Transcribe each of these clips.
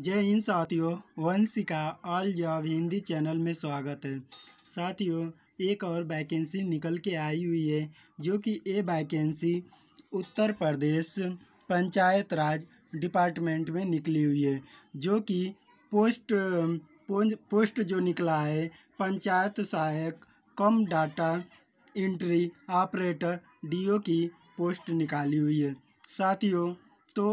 जय हिंद साथियों वंशी का ऑल जॉब हिंदी चैनल में स्वागत है साथियों एक और वैकेंसी निकल के आई हुई है जो कि ये वैकेंसी उत्तर प्रदेश पंचायत राज डिपार्टमेंट में निकली हुई है जो कि पोस्ट पोस्ट जो निकला है Panchayat Sahayak cum data entry operator DO की पोस्ट निकाली हुई है साथियों तो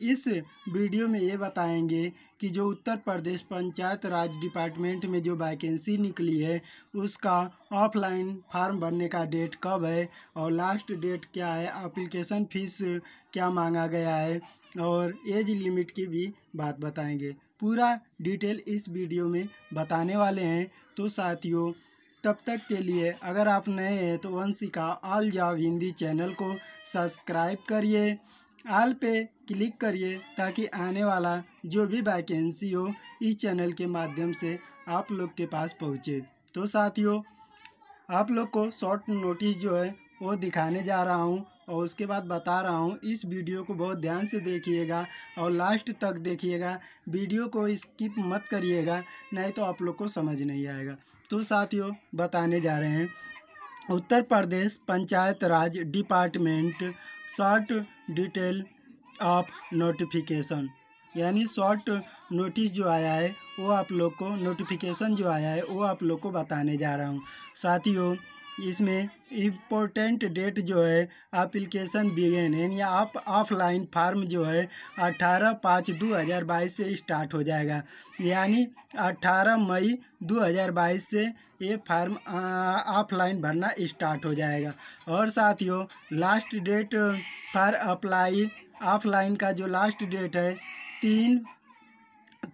इस वीडियो में ये बताएंगे कि जो उत्तर प्रदेश पंचायत राज डिपार्टमेंट में जो वैकेंसी निकली है उसका ऑफलाइन फार्म भरने का डेट कब है और लास्ट डेट क्या है एप्लीकेशन फ़ीस क्या मांगा गया है और एज लिमिट की भी बात बताएंगे पूरा डिटेल इस वीडियो में बताने वाले हैं तो साथियों तब तक के लिए अगर आप नए हैं तो Vanshika all job Hindi channel को सब्सक्राइब करिए आल पे क्लिक करिए ताकि आने वाला जो भी वैकेंसी हो इस चैनल के माध्यम से आप लोग के पास पहुँचे तो साथियों आप लोग को शॉर्ट नोटिस जो है वो दिखाने जा रहा हूँ और उसके बाद बता रहा हूँ इस वीडियो को बहुत ध्यान से देखिएगा और लास्ट तक देखिएगा वीडियो को स्किप मत करिएगा नहीं तो आप लोग को समझ नहीं आएगा तो साथियों बताने जा रहे हैं Uttar Pradesh Panchayat Raj department short detail of notification यानी शॉर्ट नोटिस जो आया है वो आप लोग को नोटिफिकेशन जो आया है वो आप लोग को बताने जा रहा हूँ साथियों इसमें इम्पोर्टेंट डेट जो है एप्लीकेशन बिगेन यानी आप ऑफलाइन फार्म जो है अट्ठारह पाँच दो हज़ार बाईस से स्टार्ट हो जाएगा यानी अट्ठारह मई दो हज़ार बाईस से ये फार्म ऑफलाइन भरना स्टार्ट हो जाएगा और साथियों last date for apply offline का जो लास्ट डेट है तीन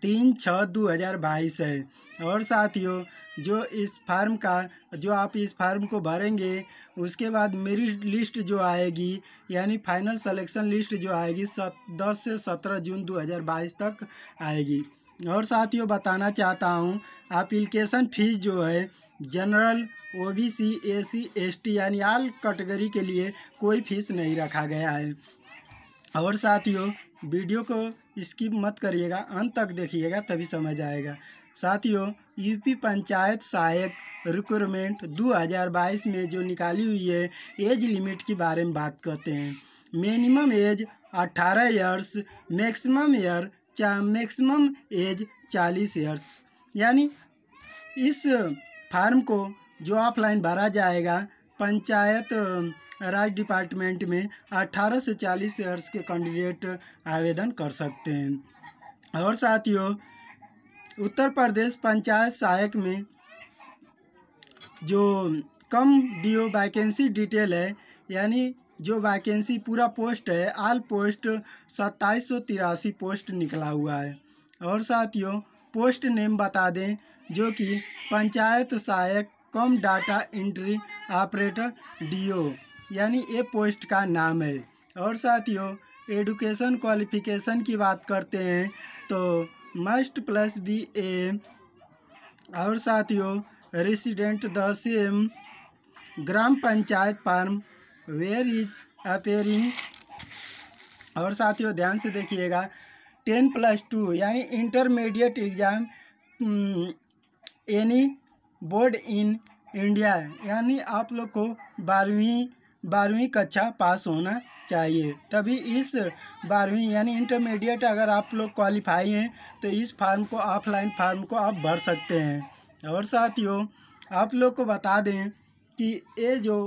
तीन छः दो हज़ार बाईस है और साथियों जो इस फार्म का जो आप इस फार्म को भरेंगे उसके बाद मेरी लिस्ट जो आएगी यानी फाइनल सलेक्शन लिस्ट जो आएगी सत दस से सत्रह जून 2022 तक आएगी और साथियों बताना चाहता हूँ एप्लीकेशन फ़ीस जो है general O B C A C S T यानी आल कैटेगरी के लिए कोई फीस नहीं रखा गया है और साथियों वीडियो को स्किप मत करिएगा अंत तक देखिएगा तभी समझ आएगा साथियों यूपी पंचायत सहायक रिक्रूटमेंट 2022 में जो निकाली हुई है एज लिमिट के बारे में बात करते हैं minimum age 18 years maximum year चा मैक्सिमम एज 40 ईयर्स यानी इस फार्म को जो ऑफलाइन भरा जाएगा पंचायत राज डिपार्टमेंट में 18 से 40 ईयर्स के कैंडिडेट आवेदन कर सकते हैं और साथियों उत्तर प्रदेश पंचायत सहायक में जो cum D O vacancy detail है यानी जो वैकेंसी पूरा पोस्ट है आल पोस्ट सत्ताईस सौ तिरासी पोस्ट निकला हुआ है और साथियों पोस्ट नेम बता दें जो कि Panchayat Sahayak cum data entry operator DO यानी ये पोस्ट का नाम है और साथियों एडुकेशन क्वालिफिकेशन की बात करते हैं तो मस्ट प्लस बी ए और साथियों resident the same gram panchayat form where is appearing और साथियों ध्यान से देखिएगा टेन प्लस टू यानी intermediate exam any board in India यानी आप लोग को बारहवीं बारहवीं कक्षा पास होना चाहिए तभी इस बारहवीं यानी इंटरमीडिएट अगर आप लोग क्वालिफाई हैं तो इस फार्म को ऑफलाइन फार्म को आप भर सकते हैं और साथियों आप लोग को बता दें कि ये जो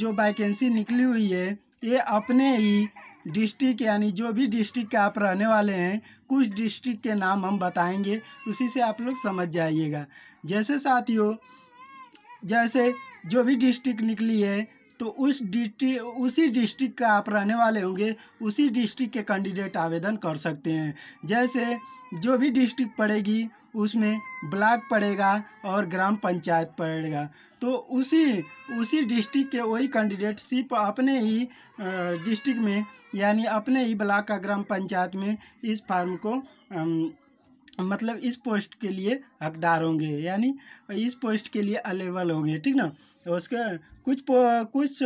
जो वैकेंसी निकली हुई है ये अपने ही डिस्ट्रिक्ट यानी जो भी डिस्ट्रिक्ट के आप रहने वाले हैं कुछ डिस्ट्रिक्ट के नाम हम बताएंगे उसी से आप लोग समझ जाइएगा जैसे साथियों जैसे जो भी डिस्ट्रिक्ट निकली है तो उस डिस्ट्रिक उसी डिस्ट्रिक्ट का आप रहने वाले होंगे उसी डिस्ट्रिक्ट के कैंडिडेट आवेदन कर सकते हैं जैसे जो भी डिस्ट्रिक्ट पड़ेगी उसमें ब्लॉक पड़ेगा और ग्राम पंचायत पड़ेगा तो उसी उसी डिस्ट्रिक्ट के वही कैंडिडेट सिर्फ अपने ही डिस्ट्रिक्ट में यानी अपने ही ब्लॉक का ग्राम पंचायत में इस फार्म को मतलब इस पोस्ट के लिए हकदार होंगे यानी इस पोस्ट के लिए अलेबल होंगे ठीक ना तो उसके कुछ कुछ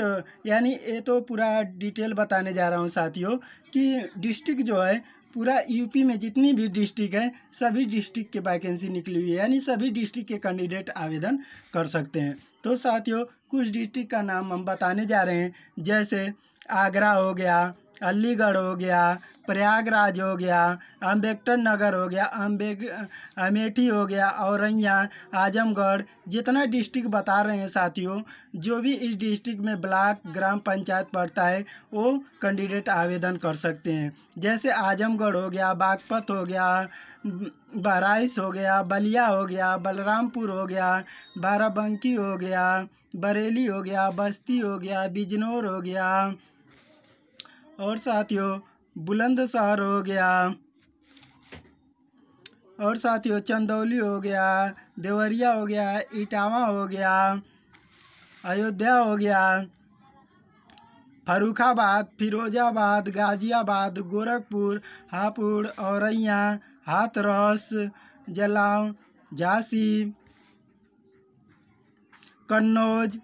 यानी ये तो पूरा डिटेल बताने जा रहा हूँ साथियों कि डिस्ट्रिक्ट जो है पूरा यूपी में जितनी भी डिस्ट्रिक्ट है सभी डिस्ट्रिक्ट के वैकेंसी निकली हुई है यानी सभी डिस्ट्रिक्ट के कैंडिडेट आवेदन कर सकते हैं तो साथियों कुछ डिस्ट्रिक्ट का नाम हम बताने जा रहे हैं जैसे आगरा हो गया अलीगढ़ हो गया प्रयागराज हो गया अम्बेडकर नगर हो गया अम्बे अमेठी हो गया औरैया आजमगढ़ जितना डिस्ट्रिक्ट बता रहे हैं साथियों जो भी इस डिस्ट्रिक्ट में ब्लॉक ग्राम पंचायत पड़ता है वो कैंडिडेट आवेदन कर सकते हैं जैसे आजमगढ़ हो गया बागपत हो गया बहराइस हो गया बलिया हो गया बलरामपुर हो गया बाराबंकी हो गया बरेली हो गया बस्ती हो गया बिजनौर हो गया और साथियों बुलंदशहर हो गया और साथियों चंदौली हो गया देवरिया हो गया इटावा हो गया अयोध्या हो गया फरुखाबाद फिरोजाबाद गाजियाबाद गोरखपुर हापुड़ औरैया हाथरस जलाव झांसी कन्नौज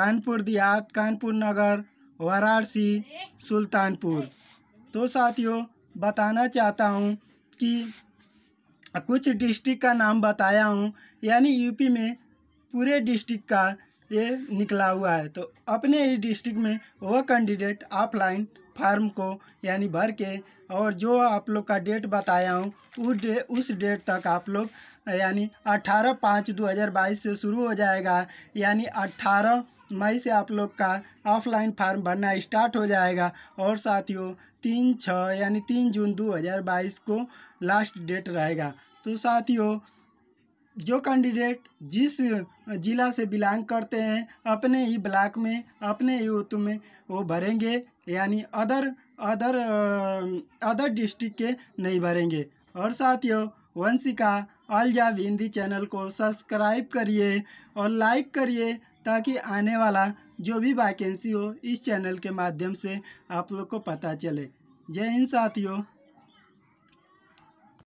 कानपुर देहात कानपुर नगर वाराणसी सुल्तानपुर तो साथियों बताना चाहता हूँ कि कुछ डिस्ट्रिक्ट का नाम बताया हूँ यानी यूपी में पूरे डिस्ट्रिक्ट का ये निकला हुआ है तो अपने ही डिस्ट्रिक्ट में वह कैंडिडेट ऑफलाइन फार्म को यानी भर के और जो आप लोग का डेट बताया हूँ उस डे उस डेट तक आप लोग यानी 18 पाँच 2022 से शुरू हो जाएगा यानी 18 मई से आप लोग का ऑफलाइन फार्म भरना स्टार्ट हो जाएगा और साथियों तीन छः यानी तीन जून 2022 को लास्ट डेट रहेगा तो साथियों जो कैंडिडेट जिस ज़िला से बिलोंग करते हैं अपने ही ब्लॉक में अपने ही ओतु में वो भरेंगे यानी अदर अदर अदर डिस्ट्रिक्ट के नहीं भरेंगे और साथियों वंशिका अलजाब हिंदी चैनल को सब्सक्राइब करिए और लाइक करिए ताकि आने वाला जो भी वैकेंसी हो इस चैनल के माध्यम से आप लोग को पता चले जय हिंद साथियों